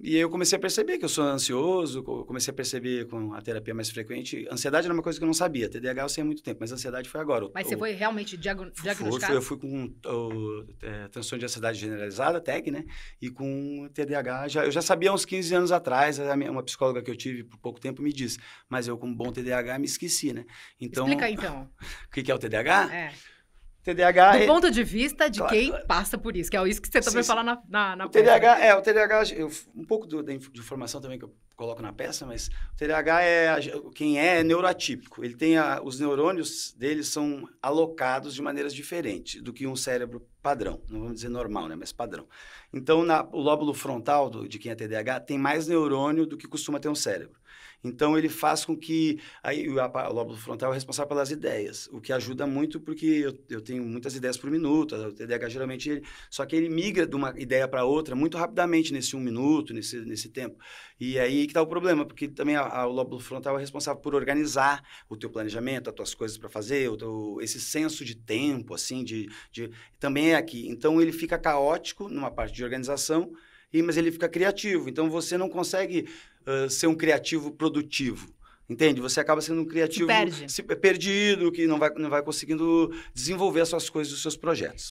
E aí eu comecei a perceber que eu sou ansioso, comecei a perceber com a terapia mais frequente. Ansiedade era uma coisa que eu não sabia, TDAH eu sei há muito tempo, mas ansiedade foi agora. Mas o, você foi realmente diagn diagnosticado? eu fui com o, é, transtorno de ansiedade generalizada, TEG, né? E com TDAH, já, eu já sabia há uns 15 anos atrás, minha, uma psicóloga que eu tive por pouco tempo me disse, mas eu com bom TDAH me esqueci, né? Então, Explica então. o que, que é o TDAH? É. TDAH. Do ponto de vista de claro, quem passa por isso, que é isso que você também sim, fala na, na, na o TDAH, É, o TDAH, eu, um pouco do, informação também que eu coloco na peça, mas o TDAH é quem é, é neuroatípico. Ele tem a, os neurônios dele são alocados de maneiras diferentes do que um cérebro padrão, não vamos dizer normal, né, mas padrão. Então, na, o lóbulo frontal do, de quem é TDAH tem mais neurônio do que costuma ter um cérebro. Então, ele faz com que. Aí, o, a, o lóbulo frontal é responsável pelas ideias, o que ajuda muito porque eu, eu tenho muitas ideias por minuto. O TDAH geralmente. Ele, só que ele migra de uma ideia para outra muito rapidamente, nesse um minuto, nesse, nesse tempo. E aí que está o problema, porque também a, a, o lóbulo frontal é responsável por organizar o teu planejamento, as tuas coisas para fazer, teu, esse senso de tempo, assim, de, de, também é aqui. Então ele fica caótico numa parte de organização, e mas ele fica criativo. Então você não consegue uh, ser um criativo produtivo. Entende? Você acaba sendo um criativo perde. se, é, perdido, que não vai, não vai conseguindo desenvolver as suas coisas, os seus projetos.